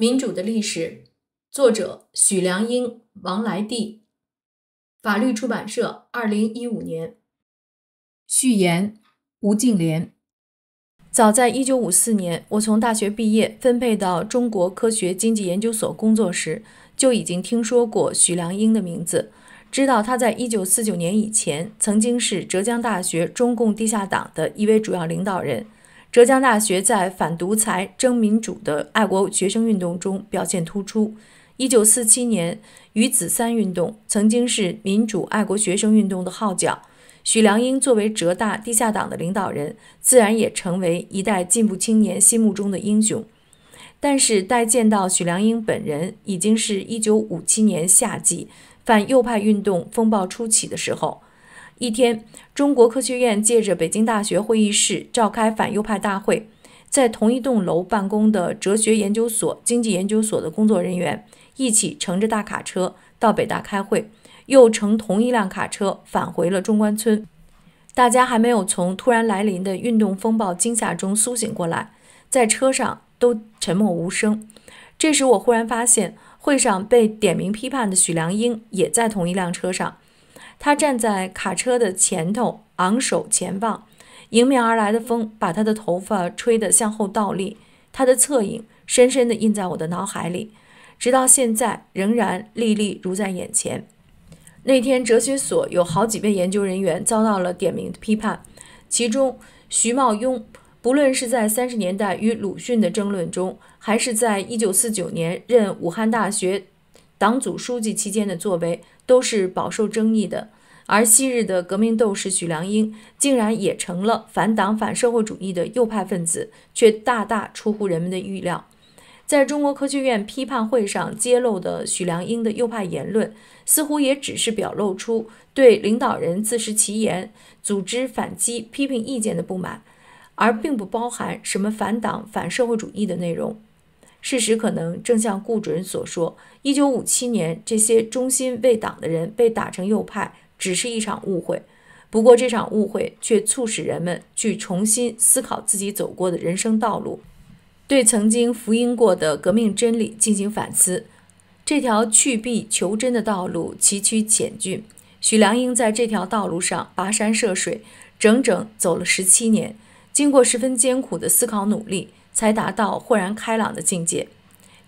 《民主的历史》，作者许良英、王来娣，法律出版社，二零一五年。序言：吴敬琏。早在一九五四年，我从大学毕业，分配到中国科学经济研究所工作时，就已经听说过许良英的名字，知道他在一九四九年以前曾经是浙江大学中共地下党的一位主要领导人。浙江大学在反独裁、争民主的爱国学生运动中表现突出。1947年于子三运动曾经是民主爱国学生运动的号角，许良英作为浙大地下党的领导人，自然也成为一代进步青年心目中的英雄。但是，待见到许良英本人，已经是一九五七年夏季反右派运动风暴初起的时候。一天，中国科学院借着北京大学会议室召开反右派大会，在同一栋楼办公的哲学研究所、经济研究所的工作人员一起乘着大卡车到北大开会，又乘同一辆卡车返回了中关村。大家还没有从突然来临的运动风暴惊吓中苏醒过来，在车上都沉默无声。这时，我忽然发现，会上被点名批判的许良英也在同一辆车上。他站在卡车的前头，昂首前望，迎面而来的风把他的头发吹得向后倒立，他的侧影深深地印在我的脑海里，直到现在仍然历历如在眼前。那天，哲学所有好几位研究人员遭到了点名批判，其中徐茂庸，不论是在三十年代与鲁迅的争论中，还是在一九四九年任武汉大学。党组书记期间的作为都是饱受争议的，而昔日的革命斗士许良英竟然也成了反党反社会主义的右派分子，却大大出乎人们的预料。在中国科学院批判会上揭露的许良英的右派言论，似乎也只是表露出对领导人自食其言、组织反击批评意见的不满，而并不包含什么反党反社会主义的内容。事实可能正像顾准所说，1957年这些忠心为党的人被打成右派，只是一场误会。不过这场误会却促使人们去重新思考自己走过的人生道路，对曾经福音过的革命真理进行反思。这条去弊求真的道路崎岖险峻，许良英在这条道路上跋山涉水，整整走了十七年，经过十分艰苦的思考努力。才达到豁然开朗的境界。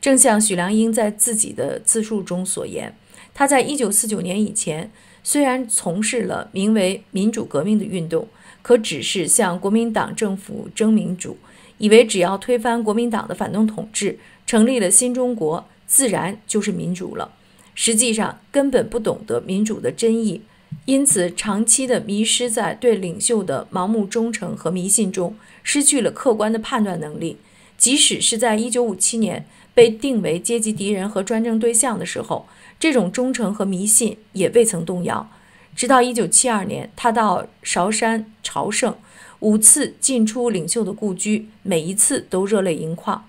正像许良英在自己的自述中所言，他在一九四九年以前，虽然从事了名为民主革命的运动，可只是向国民党政府争民主，以为只要推翻国民党的反动统治，成立了新中国，自然就是民主了。实际上，根本不懂得民主的真意。因此，长期的迷失在对领袖的盲目忠诚和迷信中，失去了客观的判断能力。即使是在1957年被定为阶级敌人和专政对象的时候，这种忠诚和迷信也未曾动摇。直到1972年，他到韶山朝圣，五次进出领袖的故居，每一次都热泪盈眶。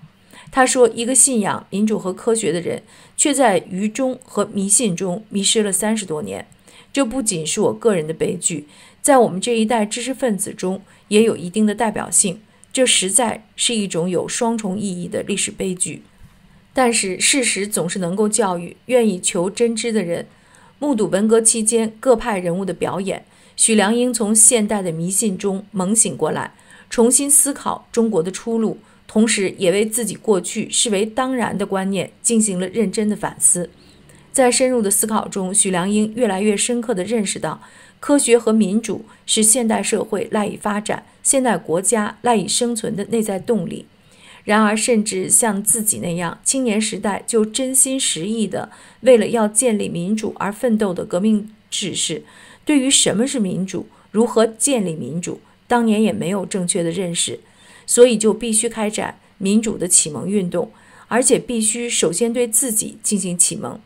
他说：“一个信仰民主和科学的人，却在愚忠和迷信中迷失了三十多年。”这不仅是我个人的悲剧，在我们这一代知识分子中也有一定的代表性。这实在是一种有双重意义的历史悲剧。但是事实总是能够教育愿意求真知的人。目睹文革期间各派人物的表演，许良英从现代的迷信中猛醒过来，重新思考中国的出路，同时也为自己过去视为当然的观念进行了认真的反思。在深入的思考中，许良英越来越深刻地认识到，科学和民主是现代社会赖以发展、现代国家赖以生存的内在动力。然而，甚至像自己那样，青年时代就真心实意地为了要建立民主而奋斗的革命志士，对于什么是民主、如何建立民主，当年也没有正确的认识，所以就必须开展民主的启蒙运动，而且必须首先对自己进行启蒙。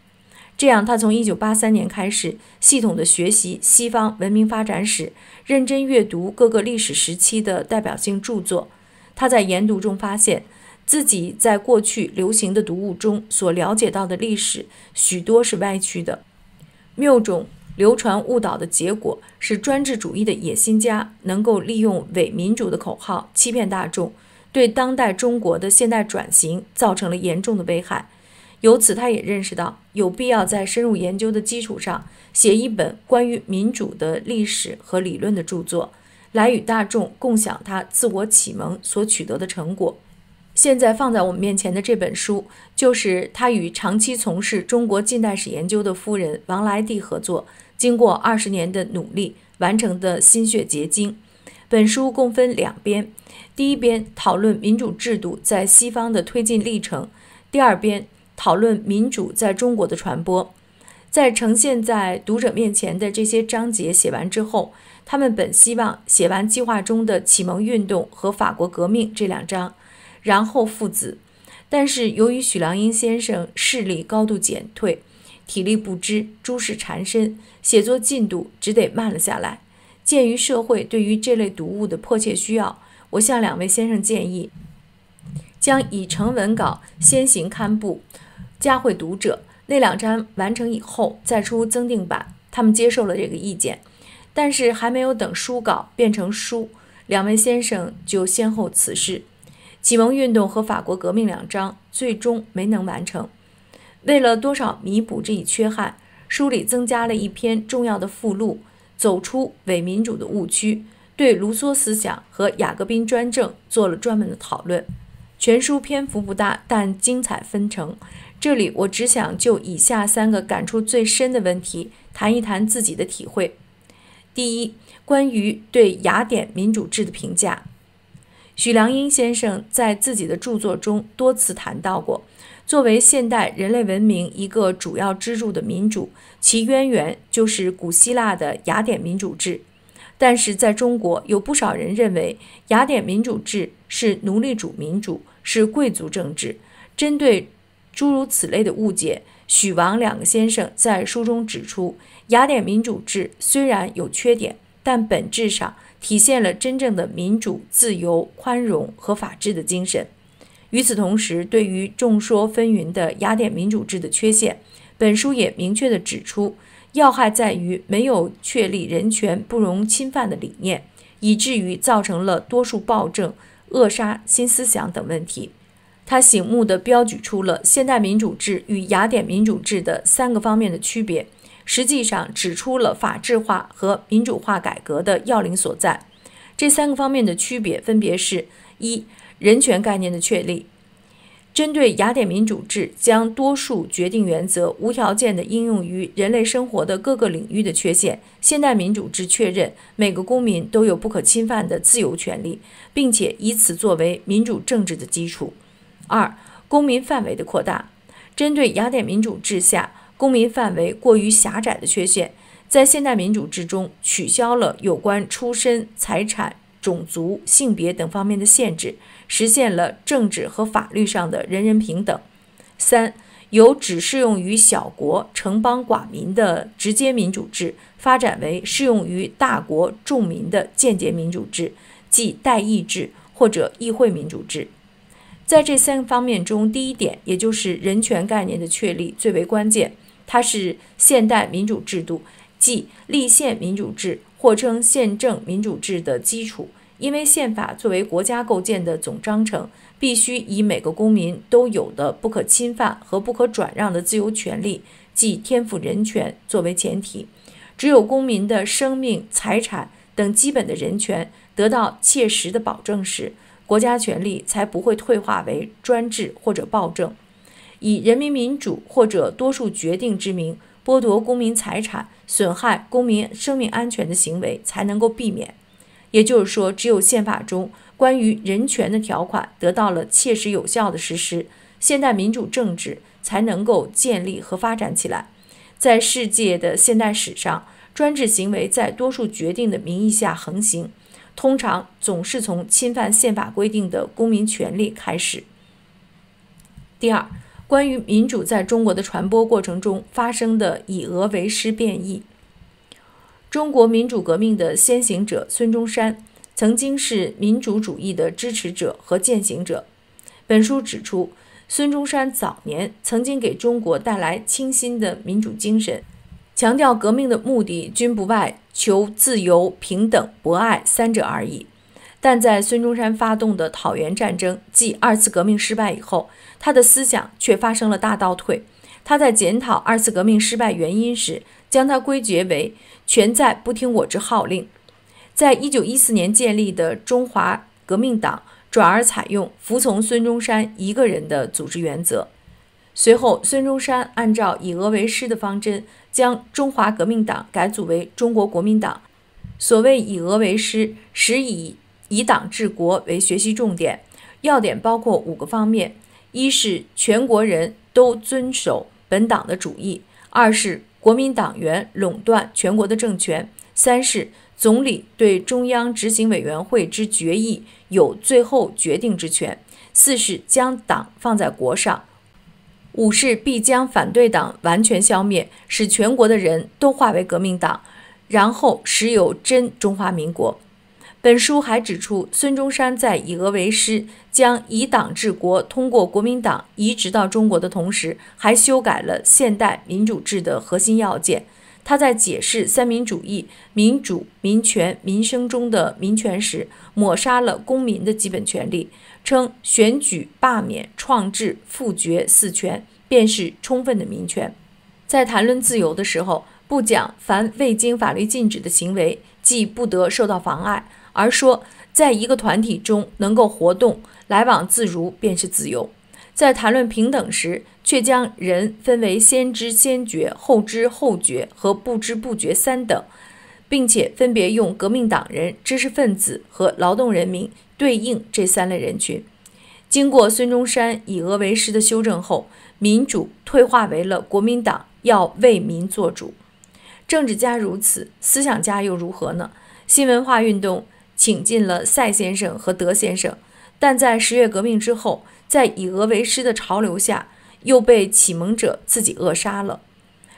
这样，他从1983年开始系统的学习西方文明发展史，认真阅读各个历史时期的代表性著作。他在研读中发现自己在过去流行的读物中所了解到的历史许多是歪曲的、谬种流传、误导的结果，是，专制主义的野心家能够利用伪民主的口号欺骗大众，对当代中国的现代转型造成了严重的危害。由此，他也认识到。有必要在深入研究的基础上，写一本关于民主的历史和理论的著作，来与大众共享他自我启蒙所取得的成果。现在放在我们面前的这本书，就是他与长期从事中国近代史研究的夫人王来娣合作，经过二十年的努力完成的心血结晶。本书共分两边，第一边讨论民主制度在西方的推进历程，第二边讨论民主在中国的传播，在呈现在读者面前的这些章节写完之后，他们本希望写完计划中的启蒙运动和法国革命这两章，然后父子。但是由于许良英先生视力高度减退，体力不支，诸事缠身，写作进度只得慢了下来。鉴于社会对于这类读物的迫切需要，我向两位先生建议，将已成文稿先行刊布。加慧读者，那两章完成以后再出增订版。他们接受了这个意见，但是还没有等书稿变成书，两位先生就先后辞世。启蒙运动和法国革命两章最终没能完成。为了多少弥补这一缺憾，书里增加了一篇重要的附录——《走出伪民主的误区》，对卢梭思想和雅各宾专政做了专门的讨论。全书篇幅不大，但精彩纷呈。这里我只想就以下三个感触最深的问题谈一谈自己的体会。第一，关于对雅典民主制的评价，许良英先生在自己的著作中多次谈到过：作为现代人类文明一个主要支柱的民主，其渊源就是古希腊的雅典民主制。但是在中国，有不少人认为雅典民主制是奴隶主民主，是贵族政治。针对。诸如此类的误解，许王两个先生在书中指出，雅典民主制虽然有缺点，但本质上体现了真正的民主、自由、宽容和法治的精神。与此同时，对于众说纷纭的雅典民主制的缺陷，本书也明确地指出，要害在于没有确立人权不容侵犯的理念，以至于造成了多数暴政、扼杀新思想等问题。他醒目的标举出了现代民主制与雅典民主制的三个方面的区别，实际上指出了法制化和民主化改革的要领所在。这三个方面的区别分别是：一、人权概念的确立；针对雅典民主制将多数决定原则无条件地应用于人类生活的各个领域的缺陷，现代民主制确认每个公民都有不可侵犯的自由权利，并且以此作为民主政治的基础。二、公民范围的扩大，针对雅典民主制下公民范围过于狭窄的缺陷，在现代民主制中取消了有关出身、财产、种族、性别等方面的限制，实现了政治和法律上的人人平等。三、由只适用于小国城邦寡民的直接民主制发展为适用于大国重民的间接民主制，即代议制或者议会民主制。在这三个方面中，第一点，也就是人权概念的确立最为关键。它是现代民主制度，即立宪民主制或称宪政民主制的基础。因为宪法作为国家构建的总章程，必须以每个公民都有的不可侵犯和不可转让的自由权利，即天赋人权作为前提。只有公民的生命、财产等基本的人权得到切实的保证时，国家权力才不会退化为专制或者暴政，以人民民主或者多数决定之名剥夺公民财产、损害公民生命安全的行为才能够避免。也就是说，只有宪法中关于人权的条款得到了切实有效的实施，现代民主政治才能够建立和发展起来。在世界的现代史上，专制行为在多数决定的名义下横行。通常总是从侵犯宪法规定的公民权利开始。第二，关于民主在中国的传播过程中发生的以俄为师变异。中国民主革命的先行者孙中山曾经是民主主义的支持者和践行者。本书指出，孙中山早年曾经给中国带来清新的民主精神，强调革命的目的均不外。求自由、平等、博爱三者而已。但在孙中山发动的讨袁战争即二次革命失败以后，他的思想却发生了大倒退。他在检讨二次革命失败原因时，将它归结为全在不听我之号令。在一九一四年建立的中华革命党，转而采用服从孙中山一个人的组织原则。随后，孙中山按照“以俄为师”的方针，将中华革命党改组为中国国民党。所谓“以俄为师”，实以以党治国为学习重点，要点包括五个方面：一是全国人都遵守本党的主义；二是国民党员垄断全国的政权；三是总理对中央执行委员会之决议有最后决定之权；四是将党放在国上。武士必将反对党完全消灭，使全国的人都化为革命党，然后时有真中华民国。本书还指出，孙中山在以俄为师，将以党治国通过国民党移植到中国的同时，还修改了现代民主制的核心要件。他在解释三民主义“民主、民权、民生”中的“民权”时，抹杀了公民的基本权利，称选举、罢免、创制、复决四权便是充分的民权。在谈论自由的时候，不讲凡未经法律禁止的行为即不得受到妨碍，而说在一个团体中能够活动、来往自如便是自由。在谈论平等时，却将人分为先知先觉、后知后觉和不知不觉三等，并且分别用革命党人、知识分子和劳动人民对应这三类人群。经过孙中山以俄为师的修正后，民主退化为了国民党要为民做主。政治家如此，思想家又如何呢？新文化运动请进了赛先生和德先生，但在十月革命之后。在以俄为师的潮流下，又被启蒙者自己扼杀了。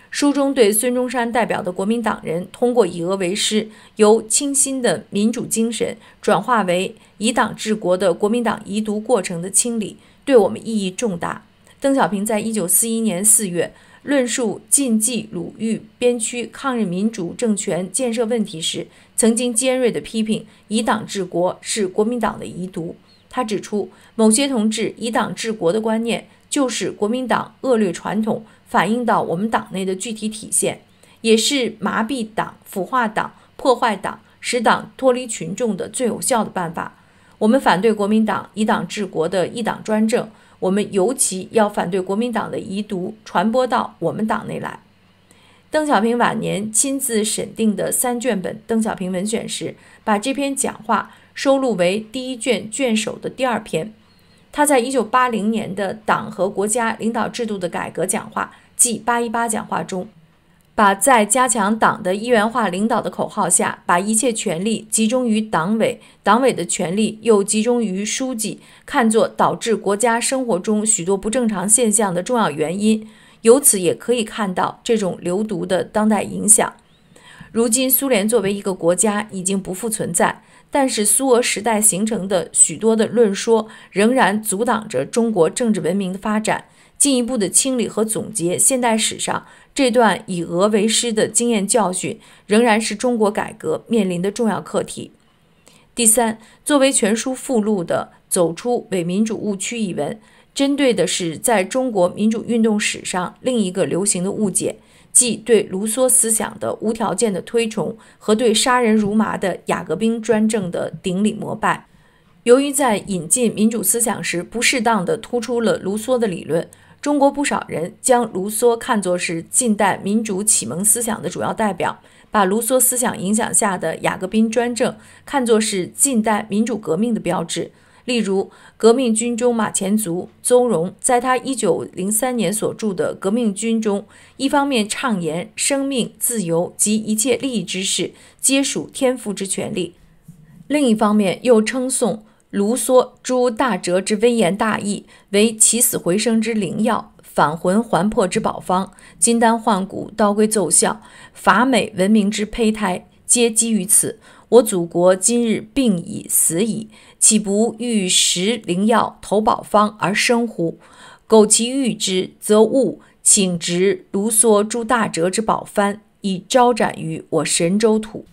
书中对孙中山代表的国民党人通过以俄为师，由清新的民主精神转化为以党治国的国民党遗毒过程的清理，对我们意义重大。邓小平在一九四一年四月论述晋冀鲁豫边区抗日民主政权建设问题时，曾经尖锐地批评：“以党治国是国民党的遗毒。”他指出，某些同志以党治国的观念，就是国民党恶劣传统反映到我们党内的具体体现，也是麻痹党、腐化党、破坏党、使党脱离群众的最有效的办法。我们反对国民党以党治国的一党专政，我们尤其要反对国民党的遗毒传播到我们党内来。邓小平晚年亲自审定的三卷本《邓小平文选》时，把这篇讲话。收录为第一卷卷首的第二篇，他在一九八零年的党和国家领导制度的改革讲话，即八一八讲话中，把在加强党的一元化领导的口号下，把一切权力集中于党委，党委的权力又集中于书记，看作导致国家生活中许多不正常现象的重要原因。由此也可以看到这种流毒的当代影响。如今，苏联作为一个国家已经不复存在。但是苏俄时代形成的许多的论说，仍然阻挡着中国政治文明的发展。进一步的清理和总结现代史上这段以俄为师的经验教训，仍然是中国改革面临的重要课题。第三，作为全书附录的《走出伪民主误区》一文，针对的是在中国民主运动史上另一个流行的误解。即对卢梭思想的无条件的推崇和对杀人如麻的雅各宾专政的顶礼膜拜。由于在引进民主思想时不适当地突出了卢梭的理论，中国不少人将卢梭看作是近代民主启蒙思想的主要代表，把卢梭思想影响下的雅各宾专政看作是近代民主革命的标志。例如，革命军中马前卒邹荣，在他一九零三年所著的《革命军》中，一方面畅言生命、自由及一切利益之事皆属天赋之权利；另一方面，又称颂卢梭、诸大哲之威言大义为起死回生之灵药、返魂还魄之宝方、金丹换骨、刀归奏效、法美文明之胚胎。皆基于此，我祖国今日病已死矣，岂不欲食灵药、投宝方而生乎？苟其欲之，则勿请执卢梭诸大哲之宝幡，以招展于我神州土。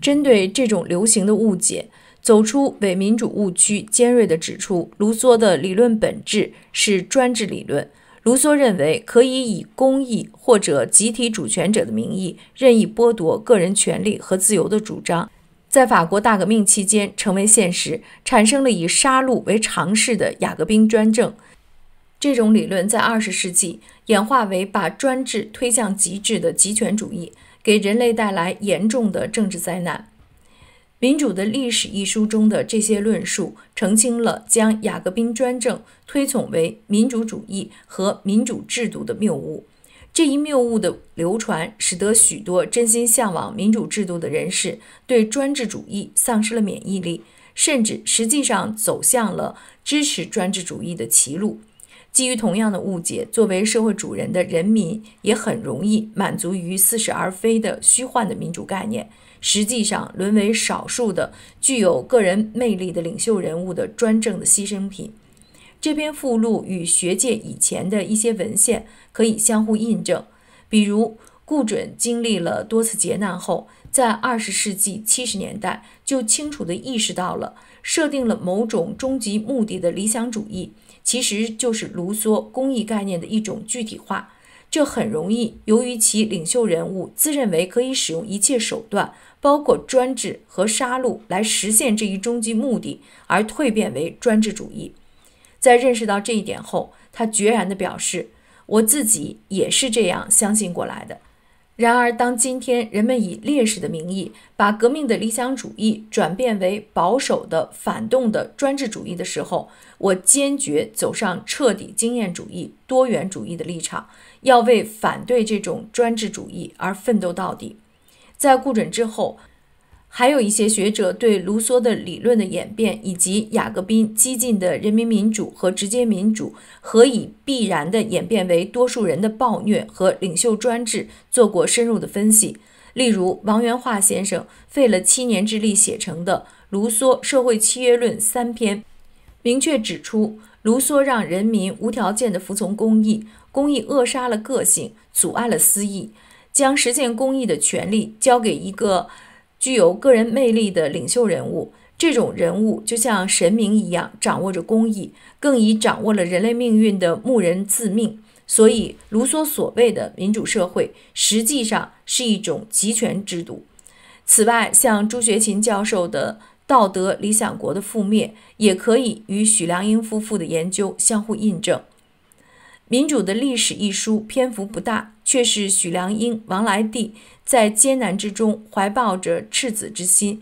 针对这种流行的误解，走出伪民主误区，尖锐地指出，卢梭的理论本质是专制理论。卢梭认为，可以以公益或者集体主权者的名义任意剥夺个人权利和自由的主张，在法国大革命期间成为现实，产生了以杀戮为常事的雅各宾专政。这种理论在二十世纪演化为把专制推向极致的极权主义，给人类带来严重的政治灾难。《民主的历史》一书中的这些论述，澄清了将雅各宾专政推崇为民主主义和民主制度的谬误。这一谬误的流传，使得许多真心向往民主制度的人士对专制主义丧失了免疫力，甚至实际上走向了支持专制主义的歧路。基于同样的误解，作为社会主人的人民也很容易满足于似是而非的虚幻的民主概念。实际上沦为少数的具有个人魅力的领袖人物的专政的牺牲品。这篇附录与学界以前的一些文献可以相互印证。比如，顾准经历了多次劫难后，在二十世纪七十年代就清楚地意识到了，设定了某种终极目的的理想主义，其实就是卢梭公益概念的一种具体化。这很容易，由于其领袖人物自认为可以使用一切手段，包括专制和杀戮，来实现这一终极目的，而蜕变为专制主义。在认识到这一点后，他决然地表示：“我自己也是这样相信过来的。”然而，当今天人们以烈士的名义把革命的理想主义转变为保守的反动的专制主义的时候，我坚决走上彻底经验主义、多元主义的立场，要为反对这种专制主义而奋斗到底。在顾准之后。还有一些学者对卢梭的理论的演变，以及雅各宾激进的人民民主和直接民主何以必然地演变为多数人的暴虐和领袖专制做过深入的分析。例如，王元化先生费了七年之力写成的《卢梭社会契约论三篇》，明确指出，卢梭让人民无条件地服从公义，公义扼杀了个性，阻碍了私意，将实现公义的权利交给一个。具有个人魅力的领袖人物，这种人物就像神明一样，掌握着公义，更已掌握了人类命运的牧人自命。所以，卢梭所谓的民主社会，实际上是一种集权制度。此外，像朱学勤教授的《道德理想国的覆灭》，也可以与许良英夫妇的研究相互印证。《民主的历史》一书篇幅不大，却是许良英、王来娣在艰难之中怀抱着赤子之心，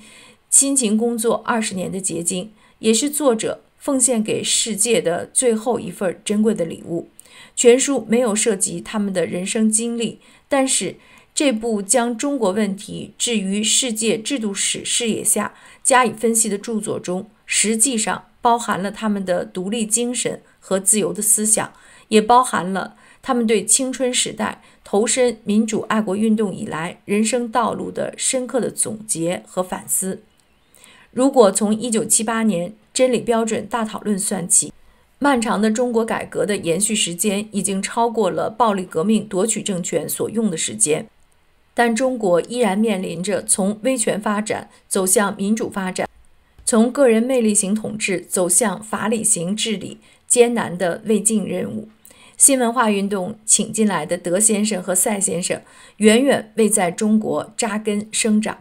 辛勤工作二十年的结晶，也是作者奉献给世界的最后一份珍贵的礼物。全书没有涉及他们的人生经历，但是这部将中国问题置于世界制度史视野下加以分析的著作中，实际上包含了他们的独立精神和自由的思想。也包含了他们对青春时代投身民主爱国运动以来人生道路的深刻的总结和反思。如果从一九七八年真理标准大讨论算起，漫长的中国改革的延续时间已经超过了暴力革命夺取政权所用的时间，但中国依然面临着从威权发展走向民主发展，从个人魅力型统治走向法理型治理艰难的未尽任务。新文化运动请进来的德先生和赛先生，远远未在中国扎根生长，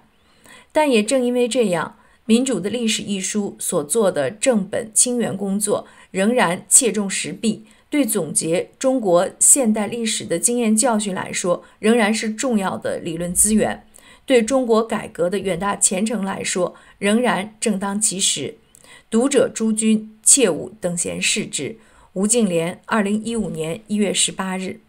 但也正因为这样，《民主的历史》一书所做的正本清源工作，仍然切中时弊，对总结中国现代历史的经验教训来说，仍然是重要的理论资源；对中国改革的远大前程来说，仍然正当其时。读者诸君切勿等闲视之。吴敬琏，二零一五年一月十八日。